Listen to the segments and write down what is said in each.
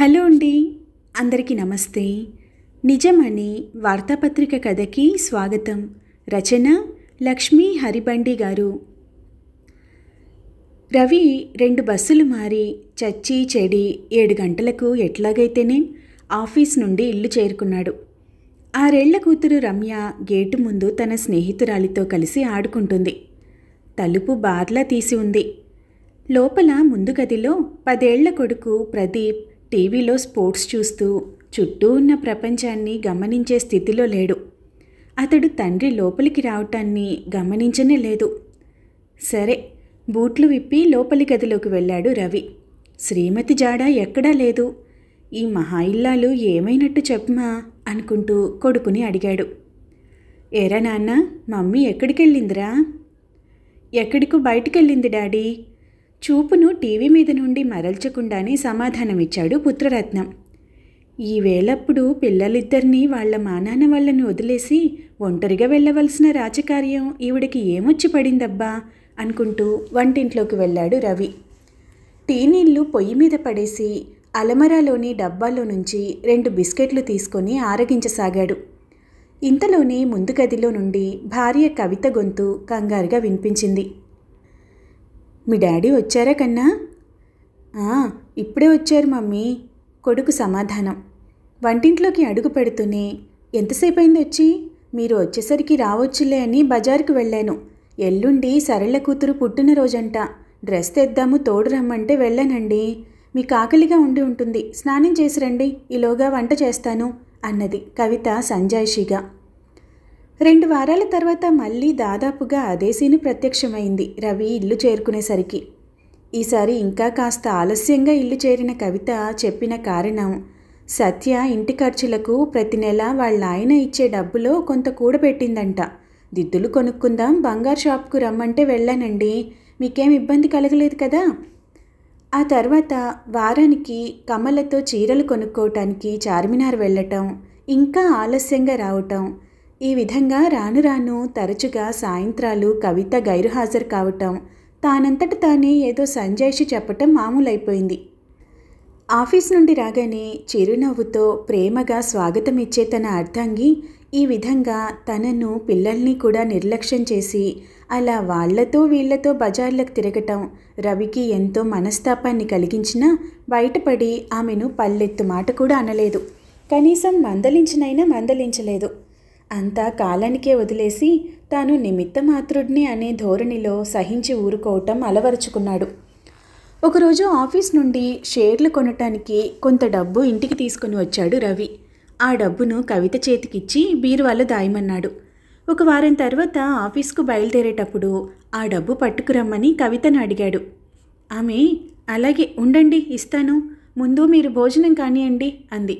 hello అండి అందరికీ నమస్తే నిజమని వార్తాపత్రిక కథకి స్వాగతం రచన లక్ష్మీ హరిబండి గారు రవి రెండు బస్సులు మారి చచ్చి చెడి ఏడు గంటలకు ఎట్లాగైతేనే ఆఫీస్ నుండి ఇల్లు చేరుకున్నాడు ఆరేళ్ల కూతురు రమ్య గేటు ముందు తన స్నేహితురాలితో కలిసి ఆడుకుంటుంది తలుపు బార్లా తీసి ఉంది లోపల ముందు గదిలో పదేళ్ల కొడుకు ప్రదీప్ టీవీలో స్పోర్ట్స్ చూస్తూ చుట్టూ ఉన్న ప్రపంచాన్ని గమనించే స్థితిలో లేడు అతడు తండ్రి లోపలికి రావటాన్ని గమనించనే లేదు సరే బూట్లు విప్పి లోపలి గదిలోకి వెళ్ళాడు రవి శ్రీమతి జాడ ఎక్కడా లేదు ఈ మహా ఇల్లాలు ఏమైనట్టు చెప్పమా అనుకుంటూ కొడుకుని అడిగాడు ఎరా నాన్న మమ్మీ ఎక్కడికెళ్ళిందిరా ఎక్కడికో బయటికెళ్ళింది డాడీ చూపును టీవీ మీద నుండి మరల్చకుండానే సమాధానమిచ్చాడు పుత్రరత్నం ఈ వేళప్పుడు పిల్లలిద్దరినీ వాళ్ళ మానాన్న వాళ్ళని వదిలేసి ఒంటరిగా వెళ్ళవలసిన రాజకార్యం ఈవిడికి ఏమొచ్చి పడిందబ్బా అనుకుంటూ వంటింట్లోకి వెళ్ళాడు రవి టీ నీళ్లు పొయ్యి మీద పడేసి అలమరాలోని డబ్బాలో నుంచి రెండు బిస్కెట్లు తీసుకొని ఆరగించసాగాడు ఇంతలోనే ముందు గదిలో నుండి భార్య కవిత గొంతు కంగారుగా వినిపించింది మీ డాడీ వచ్చారా కన్నా ఇప్పుడే వచ్చారు మమ్మీ కొడుకు సమాధానం వంటింట్లోకి అడుగు పెడుతూనే ఎంతసేపు అయింది వచ్చి మీరు వచ్చేసరికి రావచ్చులే అని బజార్కు వెళ్ళాను ఎల్లుండి సరళ కూతురు పుట్టినరోజంట డ్రెస్ తెద్దాము తోడు రమ్మంటే వెళ్ళానండి మీ కాకలిగా ఉండి ఉంటుంది స్నానం చేసి రండి ఈలోగా వంట చేస్తాను అన్నది కవిత సంజాయిషిగా రెండు వారాల తర్వాత మళ్ళీ దాదాపుగా అదే సీను ప్రత్యక్షమైంది రవి ఇల్లు చేరుకునేసరికి ఈసారి ఇంకా కాస్త ఆలస్యంగా ఇల్లు చేరిన కవిత చెప్పిన కారణం సత్య ఇంటి ఖర్చులకు ప్రతి నెల వాళ్ళ ఆయన ఇచ్చే డబ్బులో కొంత కూడబెట్టిందంట దిద్దులు కొనుక్కుందాం బంగారు షాప్కు రమ్మంటే వెళ్ళానండి మీకేం ఇబ్బంది కలగలేదు కదా ఆ తర్వాత వారానికి కమలతో చీరలు కొనుక్కోవటానికి చార్మినార్ వెళ్ళటం ఇంకా ఆలస్యంగా రావటం ఈ విధంగా రాను రాను తరచుగా సాయంత్రాలు కవిత గైరుహాజరు కావటం తానంతట తానే ఏదో సంజాయిషి చెప్పటం మామూలైపోయింది ఆఫీస్ నుండి రాగానే చిరునవ్వుతో ప్రేమగా స్వాగతం ఇచ్చే తన అర్థంగి ఈ విధంగా తనను పిల్లల్ని కూడా నిర్లక్ష్యం చేసి అలా వాళ్లతో వీళ్లతో బజార్లకు తిరగటం రవికి ఎంతో మనస్తాపాన్ని కలిగించినా బయటపడి ఆమెను పల్లెత్తు మాట కూడా అనలేదు కనీసం మందలించినైనా మందలించలేదు అంతా కాలానికే వదిలేసి తాను మాతృడ్ని అనే ధోరణిలో సహించి ఊరుకోవటం అలవరుచుకున్నాడు ఒకరోజు ఆఫీస్ నుండి షేర్లు కొనటానికి కొంత డబ్బు ఇంటికి తీసుకుని వచ్చాడు రవి ఆ డబ్బును కవిత చేతికిచ్చి బీరువాలో దాయమన్నాడు ఒక వారం తర్వాత ఆఫీస్కు బయలుదేరేటప్పుడు ఆ డబ్బు పట్టుకురమ్మని కవితను అడిగాడు ఆమె అలాగే ఉండండి ఇస్తాను ముందు మీరు భోజనం కానివ్వండి అంది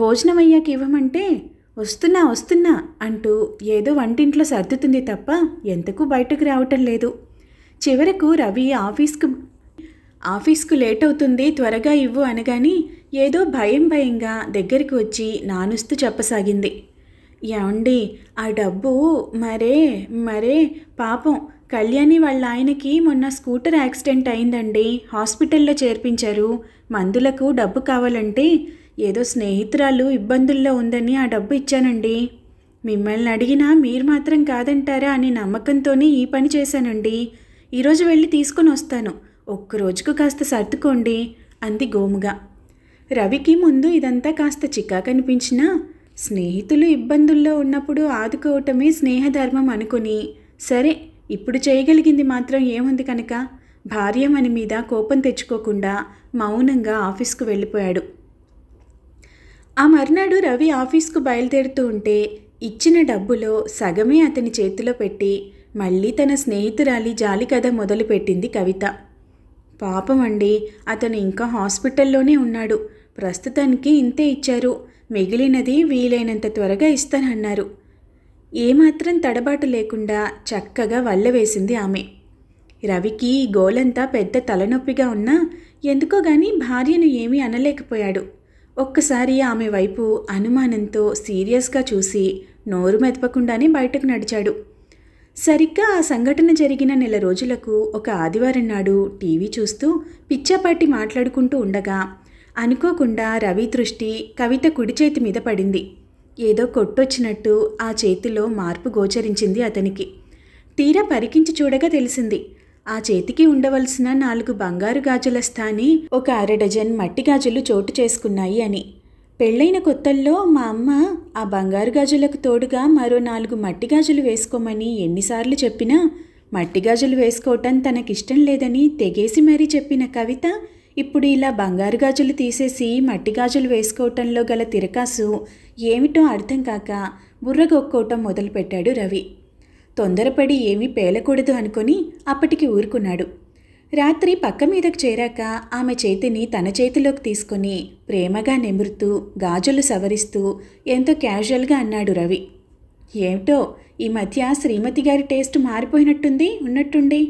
భోజనం అయ్యాక ఇవ్వమంటే వస్తున్నా వస్తున్నా అంటూ ఏదో వంటింట్లో సర్దుతుంది తప్ప ఎంతకు బయటకు రావటం లేదు చివరకు రవి ఆఫీస్కు ఆఫీస్కు లేట్ అవుతుంది త్వరగా ఇవ్వు అనగాని ఏదో భయం భయంగా దగ్గరికి వచ్చి నానుస్తూ చెప్పసాగింది ఏమండి ఆ డబ్బు మరే మరే పాపం కళ్యాణి వాళ్ళ ఆయనకి మొన్న స్కూటర్ యాక్సిడెంట్ అయిందండి హాస్పిటల్లో చేర్పించారు మందులకు డబ్బు కావాలంటే ఏదో స్నేహితురాలు ఇబ్బందుల్లో ఉందని ఆ డబ్బు ఇచ్చానండి మిమ్మల్ని అడిగినా మీరు మాత్రం కాదంటారా అనే నమ్మకంతోనే ఈ పని చేశానండి ఈరోజు వెళ్ళి తీసుకుని వస్తాను ఒక్క రోజుకు కాస్త సర్దుకోండి అంది గోముగా రవికి ముందు ఇదంతా కాస్త చికా కనిపించినా స్నేహితులు ఇబ్బందుల్లో ఉన్నప్పుడు ఆదుకోవటమే స్నేహధర్మం అనుకుని సరే ఇప్పుడు చేయగలిగింది మాత్రం ఏముంది కనుక భార్య మన మీద కోపం తెచ్చుకోకుండా మౌనంగా ఆఫీస్కు వెళ్ళిపోయాడు ఆ మర్నాడు రవి ఆఫీస్కు బయలుదేరుతూ ఉంటే ఇచ్చిన డబ్బులో సగమే అతని చేతిలో పెట్టి మళ్ళీ తన స్నేహితురాలి జాలి కథ మొదలుపెట్టింది కవిత పాపం అండి అతను ఇంకా హాస్పిటల్లోనే ఉన్నాడు ప్రస్తుతానికి ఇంతే ఇచ్చారు మిగిలినది వీలైనంత త్వరగా ఇస్తానన్నారు ఏమాత్రం తడబాటు లేకుండా చక్కగా వల్ల వేసింది ఆమె రవికి గోలంతా పెద్ద తలనొప్పిగా ఉన్నా ఎందుకో భార్యను ఏమీ అనలేకపోయాడు ఒక్కసారి ఆమె వైపు అనుమానంతో సీరియస్గా చూసి నోరు మెదపకుండానే బయటకు నడిచాడు సరిగ్గా ఆ సంఘటన జరిగిన నెల రోజులకు ఒక ఆదివారం నాడు టీవీ చూస్తూ పిచ్చాపాటి మాట్లాడుకుంటూ ఉండగా అనుకోకుండా రవి దృష్టి కవిత కుడి చేతి మీద పడింది ఏదో కొట్టొచ్చినట్టు ఆ చేతిలో మార్పు గోచరించింది అతనికి తీరా పరికించి చూడగా తెలిసింది ఆ చేతికి ఉండవలసిన నాలుగు బంగారు గాజుల స్థాని ఒక అర డజన్ మట్టి గాజులు చోటు చేసుకున్నాయి అని పెళ్ళైన కొత్తల్లో మా అమ్మ ఆ బంగారు గాజులకు తోడుగా మరో నాలుగు మట్టి గాజులు వేసుకోమని ఎన్నిసార్లు చెప్పినా మట్టి గాజులు వేసుకోవటం తనకిష్టం లేదని తెగేసి మరీ చెప్పిన కవిత ఇప్పుడు ఇలా బంగారు గాజులు తీసేసి మట్టి గాజులు వేసుకోవటంలో గల తిరకాసు ఏమిటో అర్థం కాక బుర్రగొక్కోవటం మొదలుపెట్టాడు రవి తొందరపడి ఏమీ పేలకూడదు అనుకుని అప్పటికి ఊరుకున్నాడు రాత్రి పక్క మీదకు చేరాక ఆమె చేతిని తన చేతిలోకి తీసుకుని ప్రేమగా నెమురుతూ గాజులు సవరిస్తూ ఎంతో క్యాజువల్గా అన్నాడు రవి ఏమిటో ఈ మధ్య శ్రీమతి గారి టేస్ట్ మారిపోయినట్టుంది ఉన్నట్టుండి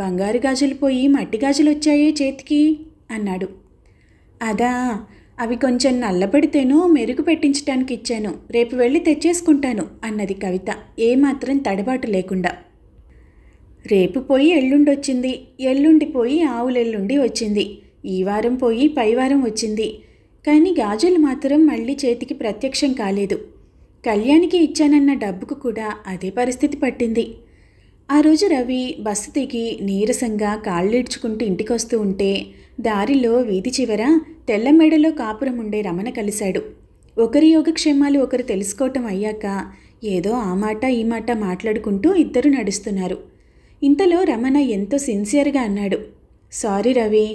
బంగారు గాజులు పోయి మట్టి గాజులు వచ్చాయే చేతికి అన్నాడు అదా అవి కొంచెం నల్లబడితేను మెరుగు పెట్టించడానికి ఇచ్చాను రేపు వెళ్ళి తెచ్చేసుకుంటాను అన్నది కవిత ఏమాత్రం తడబాటు లేకుండా రేపు పోయి ఎల్లుండొచ్చింది ఎల్లుండి పోయి ఆవులెల్లుండి వచ్చింది ఈ వారం పోయి పైవారం వచ్చింది కానీ గాజులు మాత్రం మళ్ళీ చేతికి ప్రత్యక్షం కాలేదు కళ్యాణికి ఇచ్చానన్న డబ్బుకు కూడా అదే పరిస్థితి పట్టింది ఆ రోజు రవి బస్సు దిగి నీరసంగా కాళ్ళీడ్చుకుంటూ ఇంటికి వస్తూ ఉంటే దారిలో వీధి చివర మెడలో కాపురం ఉండే రమణ కలిశాడు ఒకరి యోగక్షేమాలు ఒకరు తెలుసుకోవటం అయ్యాక ఏదో ఆ మాట ఈ మాట మాట్లాడుకుంటూ ఇద్దరు నడుస్తున్నారు ఇంతలో రమణ ఎంతో సిన్సియర్గా అన్నాడు సారీ రవి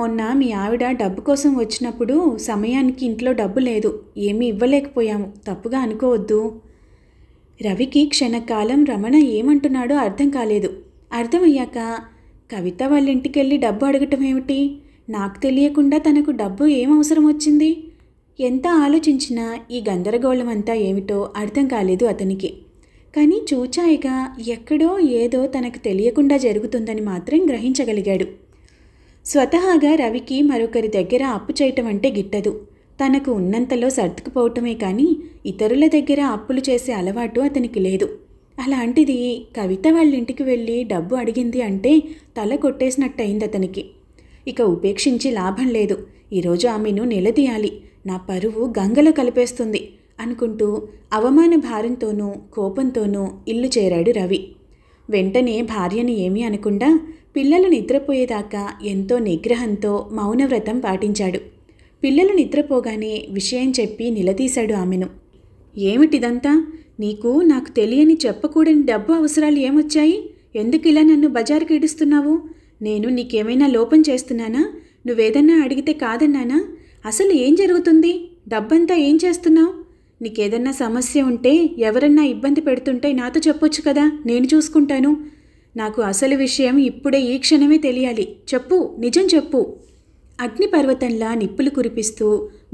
మొన్న మీ ఆవిడ డబ్బు కోసం వచ్చినప్పుడు సమయానికి ఇంట్లో డబ్బు లేదు ఏమీ ఇవ్వలేకపోయాము తప్పుగా అనుకోవద్దు రవికి క్షణకాలం రమణ ఏమంటున్నాడో అర్థం కాలేదు అర్థమయ్యాక కవిత వాళ్ళ ఇంటికెళ్ళి డబ్బు అడగటం ఏమిటి నాకు తెలియకుండా తనకు డబ్బు ఏం అవసరం వచ్చింది ఎంత ఆలోచించినా ఈ గందరగోళం అంతా ఏమిటో అర్థం కాలేదు అతనికి కానీ చూచాయిగా ఎక్కడో ఏదో తనకు తెలియకుండా జరుగుతుందని మాత్రం గ్రహించగలిగాడు స్వతహాగా రవికి మరొకరి దగ్గర అప్పు చేయటం అంటే గిట్టదు తనకు ఉన్నంతలో సర్దుకుపోవటమే కానీ ఇతరుల దగ్గర అప్పులు చేసే అలవాటు అతనికి లేదు అలాంటిది కవిత వాళ్ళ ఇంటికి వెళ్ళి డబ్బు అడిగింది అంటే తల కొట్టేసినట్టయింది అతనికి ఇక ఉపేక్షించి లాభం లేదు ఈరోజు ఆమెను నిలదీయాలి నా పరువు గంగలో కలిపేస్తుంది అనుకుంటూ అవమాన భారంతోనూ కోపంతోనూ ఇల్లు చేరాడు రవి వెంటనే భార్యని ఏమీ అనకుండా పిల్లలు నిద్రపోయేదాకా ఎంతో నిగ్రహంతో మౌనవ్రతం పాటించాడు పిల్లలు నిద్రపోగానే విషయం చెప్పి నిలదీశాడు ఆమెను ఏమిటిదంతా నీకు నాకు తెలియని చెప్పకూడని డబ్బు అవసరాలు ఏమొచ్చాయి ఎందుకు ఇలా నన్ను బజారుకి ఇడుస్తున్నావు నేను నీకేమైనా లోపం చేస్తున్నానా నువ్వేదన్నా అడిగితే కాదన్నానా అసలు ఏం జరుగుతుంది డబ్బంతా ఏం చేస్తున్నావు నీకేదన్నా సమస్య ఉంటే ఎవరన్నా ఇబ్బంది పెడుతుంటే నాతో చెప్పొచ్చు కదా నేను చూసుకుంటాను నాకు అసలు విషయం ఇప్పుడే ఈ క్షణమే తెలియాలి చెప్పు నిజం చెప్పు అగ్నిపర్వతంలా నిప్పులు కురిపిస్తూ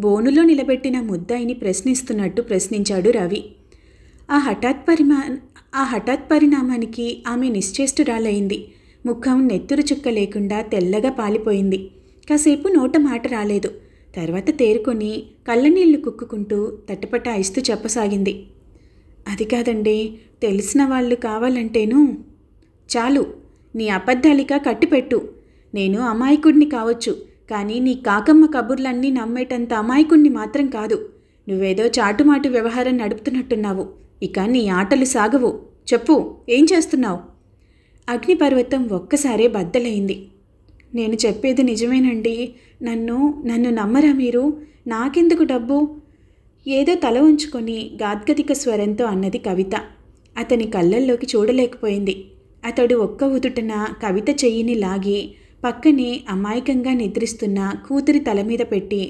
బోనులో నిలబెట్టిన ముద్దాయిని ప్రశ్నిస్తున్నట్టు ప్రశ్నించాడు రవి ఆ హఠాత్ పరిమా ఆ హఠాత్ పరిణామానికి ఆమె నిశ్చేష్టురాలైంది ముఖం నెత్తురు చుక్క లేకుండా తెల్లగా పాలిపోయింది కాసేపు నోట మాట రాలేదు తర్వాత తేరుకొని కళ్ళనీళ్లు కుక్కుకుంటూ ఇస్తూ చెప్పసాగింది అది కాదండి తెలిసిన వాళ్ళు కావాలంటేను చాలు నీ అబద్ధాలిక కట్టిపెట్టు నేను అమాయకుడిని కావచ్చు కానీ నీ కాకమ్మ కబుర్లన్నీ నమ్మేటంత అమాయకుణ్ణి మాత్రం కాదు నువ్వేదో చాటుమాటు వ్యవహారం నడుపుతున్నట్టున్నావు ఇక నీ ఆటలు సాగవు చెప్పు ఏం చేస్తున్నావు అగ్నిపర్వతం ఒక్కసారే బద్దలైంది నేను చెప్పేది నిజమేనండి నన్ను నన్ను నమ్మరా మీరు నాకెందుకు డబ్బు ఏదో తల ఉంచుకొని గాద్గదిక స్వరంతో అన్నది కవిత అతని కళ్ళల్లోకి చూడలేకపోయింది అతడు ఒక్క ఉదుటన కవిత చెయ్యిని లాగి పక్కనే అమాయకంగా నిద్రిస్తున్న కూతురి తల మీద పెట్టి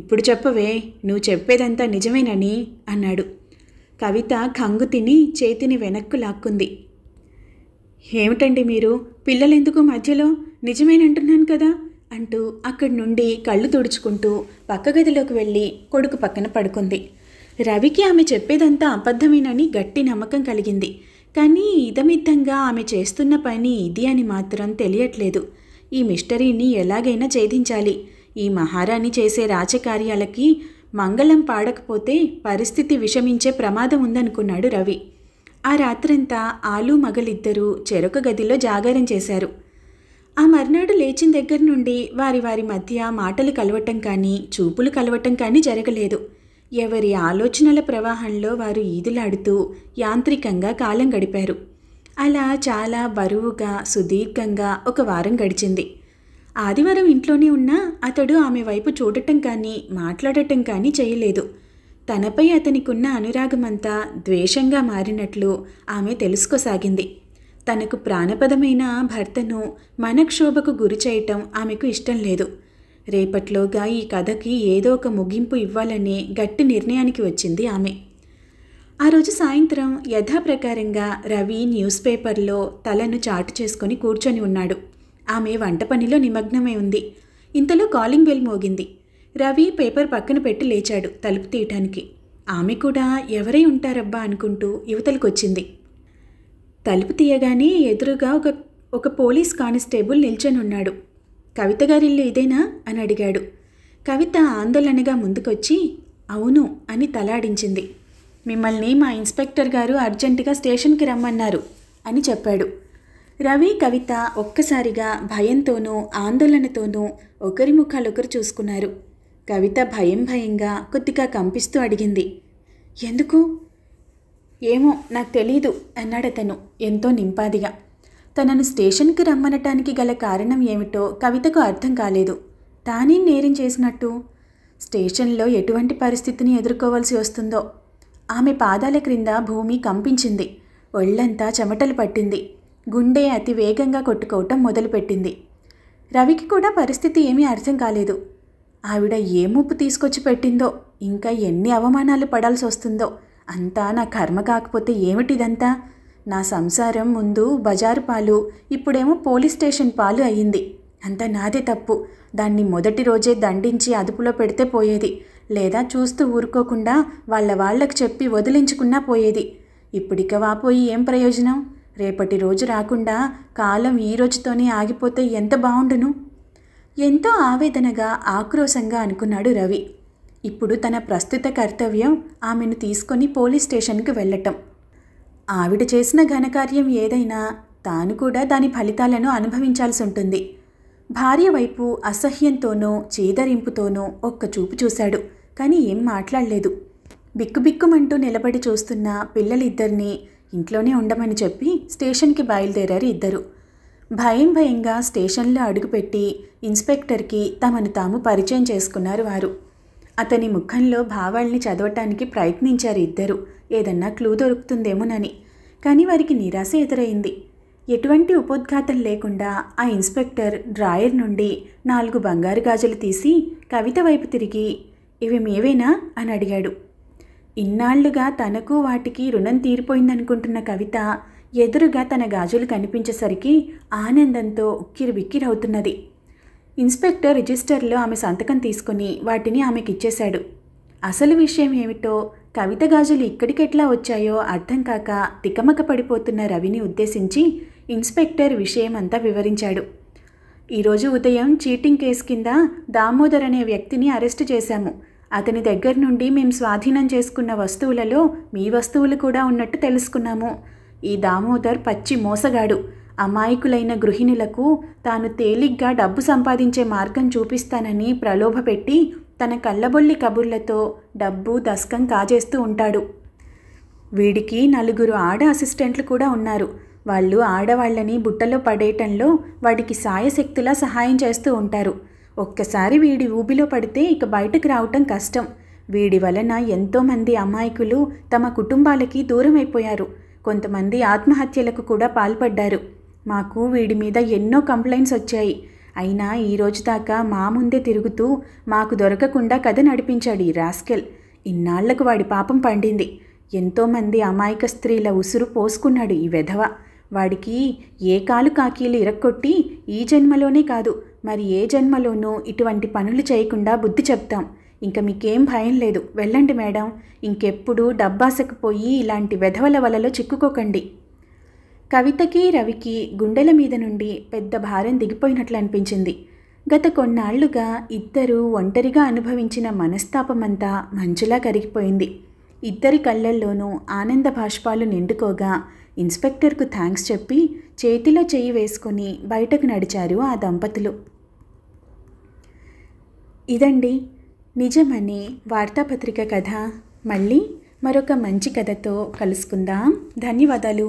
ఇప్పుడు చెప్పవే నువ్వు చెప్పేదంతా నిజమేనని అన్నాడు కవిత కంగు తిని చేతిని వెనక్కు లాక్కుంది ఏమిటండి మీరు పిల్లలెందుకు మధ్యలో నిజమేనంటున్నాను కదా అంటూ అక్కడి నుండి కళ్ళు తుడుచుకుంటూ పక్క గదిలోకి వెళ్ళి కొడుకు పక్కన పడుకుంది రవికి ఆమె చెప్పేదంతా అబద్ధమేనని గట్టి నమ్మకం కలిగింది కానీ ఇదమిద్దంగా ఆమె చేస్తున్న పని ఇది అని మాత్రం తెలియట్లేదు ఈ మిస్టరీని ఎలాగైనా ఛేదించాలి ఈ మహారాణి చేసే రాజకార్యాలకి మంగళం పాడకపోతే పరిస్థితి విషమించే ప్రమాదం ఉందనుకున్నాడు రవి ఆ రాత్రంతా ఆలు మగలిద్దరూ చెరొక గదిలో జాగారం చేశారు ఆ మర్నాడు లేచిన దగ్గర నుండి వారి వారి మధ్య మాటలు కలవటం కానీ చూపులు కలవటం కానీ జరగలేదు ఎవరి ఆలోచనల ప్రవాహంలో వారు ఈదులాడుతూ యాంత్రికంగా కాలం గడిపారు అలా చాలా బరువుగా సుదీర్ఘంగా ఒక వారం గడిచింది ఆదివారం ఇంట్లోనే ఉన్నా అతడు ఆమె వైపు చూడటం కానీ మాట్లాడటం కానీ చేయలేదు తనపై అతనికున్న అనురాగమంతా ద్వేషంగా మారినట్లు ఆమె తెలుసుకోసాగింది తనకు ప్రాణపదమైన భర్తను మనక్షోభకు గురి చేయటం ఆమెకు ఇష్టం లేదు రేపట్లోగా ఈ కథకి ఏదో ఒక ముగింపు ఇవ్వాలనే గట్టి నిర్ణయానికి వచ్చింది ఆమె ఆ రోజు సాయంత్రం యథాప్రకారంగా రవి న్యూస్ పేపర్లో తలను చాటు చేసుకొని కూర్చొని ఉన్నాడు ఆమె వంట పనిలో నిమగ్నమై ఉంది ఇంతలో కాలింగ్ బెల్ మోగింది రవి పేపర్ పక్కన పెట్టి లేచాడు తలుపు తీయటానికి ఆమె కూడా ఎవరై ఉంటారబ్బా అనుకుంటూ యువతలకొచ్చింది తలుపు తీయగానే ఎదురుగా ఒక ఒక పోలీస్ కానిస్టేబుల్ ఉన్నాడు కవిత గారిల్లు ఇదేనా అని అడిగాడు కవిత ఆందోళనగా ముందుకొచ్చి అవును అని తలాడించింది మిమ్మల్ని మా ఇన్స్పెక్టర్ గారు అర్జెంటుగా స్టేషన్కి రమ్మన్నారు అని చెప్పాడు రవి కవిత ఒక్కసారిగా భయంతోనూ ఆందోళనతోనూ ఒకరి ముఖాలొకరు చూసుకున్నారు కవిత భయం భయంగా కొద్దిగా కంపిస్తూ అడిగింది ఎందుకు ఏమో నాకు తెలీదు అన్నాడతను ఎంతో నింపాదిగా తనను స్టేషన్కి రమ్మనటానికి గల కారణం ఏమిటో కవితకు అర్థం కాలేదు తానే నేరం చేసినట్టు స్టేషన్లో ఎటువంటి పరిస్థితిని ఎదుర్కోవాల్సి వస్తుందో ఆమె పాదాల క్రింద భూమి కంపించింది ఒళ్ళంతా చెమటలు పట్టింది గుండె అతి వేగంగా కొట్టుకోవటం మొదలుపెట్టింది రవికి కూడా పరిస్థితి ఏమీ అర్థం కాలేదు ఆవిడ ఏ ముప్పు తీసుకొచ్చి పెట్టిందో ఇంకా ఎన్ని అవమానాలు పడాల్సి వస్తుందో అంతా నా కర్మ కాకపోతే ఏమిటిదంతా నా సంసారం ముందు బజారు పాలు ఇప్పుడేమో పోలీస్ స్టేషన్ పాలు అయ్యింది అంతా నాదే తప్పు దాన్ని మొదటి రోజే దండించి అదుపులో పెడితే పోయేది లేదా చూస్తూ ఊరుకోకుండా వాళ్ళ వాళ్లకు చెప్పి వదిలించుకున్నా పోయేది ఇప్పుడిక వాపోయి ఏం ప్రయోజనం రేపటి రోజు రాకుండా కాలం ఈ రోజుతోనే ఆగిపోతే ఎంత బాగుండును ఎంతో ఆవేదనగా ఆక్రోశంగా అనుకున్నాడు రవి ఇప్పుడు తన ప్రస్తుత కర్తవ్యం ఆమెను తీసుకొని పోలీస్ స్టేషన్కు వెళ్ళటం ఆవిడ చేసిన ఘనకార్యం ఏదైనా తాను కూడా దాని ఫలితాలను అనుభవించాల్సి ఉంటుంది భార్య వైపు అసహ్యంతోనో చేదరింపుతోనో ఒక్క చూపు చూశాడు కానీ ఏం మాట్లాడలేదు బిక్కుబిక్కుమంటూ నిలబడి చూస్తున్న పిల్లలిద్దరినీ ఇంట్లోనే ఉండమని చెప్పి స్టేషన్కి బయలుదేరారు ఇద్దరు భయం భయంగా స్టేషన్లో అడుగుపెట్టి ఇన్స్పెక్టర్కి తమను తాము పరిచయం చేసుకున్నారు వారు అతని ముఖంలో భావాల్ని చదవటానికి ప్రయత్నించారు ఇద్దరు ఏదన్నా క్లూ దొరుకుతుందేమోనని కానీ వారికి నిరాశ ఎదురైంది ఎటువంటి ఉపోద్ఘాతం లేకుండా ఆ ఇన్స్పెక్టర్ డ్రాయర్ నుండి నాలుగు బంగారు గాజులు తీసి కవిత వైపు తిరిగి ఇవి మేవేనా అని అడిగాడు ఇన్నాళ్లుగా తనకు వాటికి రుణం తీరిపోయిందనుకుంటున్న కవిత ఎదురుగా తన గాజులు కనిపించేసరికి ఆనందంతో ఉక్కిరిబిక్కిరవుతున్నది ఇన్స్పెక్టర్ రిజిస్టర్లో ఆమె సంతకం తీసుకుని వాటిని ఆమెకిచ్చేశాడు అసలు విషయం ఏమిటో కవిత గాజులు ఇక్కడికెట్లా వచ్చాయో అర్థం కాక తికమక పడిపోతున్న రవిని ఉద్దేశించి ఇన్స్పెక్టర్ విషయం అంతా వివరించాడు ఈరోజు ఉదయం చీటింగ్ కేసు కింద దామోదర్ అనే వ్యక్తిని అరెస్టు చేశాము అతని దగ్గర నుండి మేము స్వాధీనం చేసుకున్న వస్తువులలో మీ వస్తువులు కూడా ఉన్నట్టు తెలుసుకున్నాము ఈ దామోదర్ పచ్చి మోసగాడు అమాయకులైన గృహిణులకు తాను తేలిగ్గా డబ్బు సంపాదించే మార్గం చూపిస్తానని ప్రలోభపెట్టి తన కళ్ళబొల్లి కబుర్లతో డబ్బు దస్కం కాజేస్తూ ఉంటాడు వీడికి నలుగురు ఆడ అసిస్టెంట్లు కూడా ఉన్నారు వాళ్ళు ఆడవాళ్ళని బుట్టలో పడేయటంలో వాడికి సాయశక్తులా సహాయం చేస్తూ ఉంటారు ఒక్కసారి వీడి ఊబిలో పడితే ఇక బయటకు రావటం కష్టం వీడి వలన ఎంతోమంది అమాయకులు తమ కుటుంబాలకి దూరమైపోయారు కొంతమంది ఆత్మహత్యలకు కూడా పాల్పడ్డారు మాకు వీడి మీద ఎన్నో కంప్లైంట్స్ వచ్చాయి అయినా ఈ రోజు దాకా మా ముందే తిరుగుతూ మాకు దొరకకుండా కథ నడిపించాడు ఈ రాస్కెల్ ఇన్నాళ్లకు వాడి పాపం పండింది ఎంతోమంది అమాయక స్త్రీల ఉసురు పోసుకున్నాడు ఈ వెధవ వాడికి ఏ కాలు కాకీలు ఇరక్కొట్టి ఈ జన్మలోనే కాదు మరి ఏ జన్మలోనూ ఇటువంటి పనులు చేయకుండా బుద్ధి చెప్తాం ఇంకా మీకేం భయం లేదు వెళ్ళండి మేడం ఇంకెప్పుడు డబ్బాసకపోయి ఇలాంటి వెధవల వలలో చిక్కుకోకండి కవితకి రవికి గుండెల మీద నుండి పెద్ద భారం దిగిపోయినట్లు అనిపించింది గత కొన్నాళ్లుగా ఇద్దరూ ఒంటరిగా అనుభవించిన మనస్తాపమంతా మంచులా కరిగిపోయింది ఇద్దరి కళ్ళల్లోనూ ఆనంద భాష్పాలు నిండుకోగా ఇన్స్పెక్టర్కు థ్యాంక్స్ చెప్పి చేతిలో చేయి వేసుకుని బయటకు నడిచారు ఆ దంపతులు ఇదండి నిజమనే వార్తాపత్రిక కథ మళ్ళీ మరొక మంచి కథతో కలుసుకుందాం ధన్యవాదాలు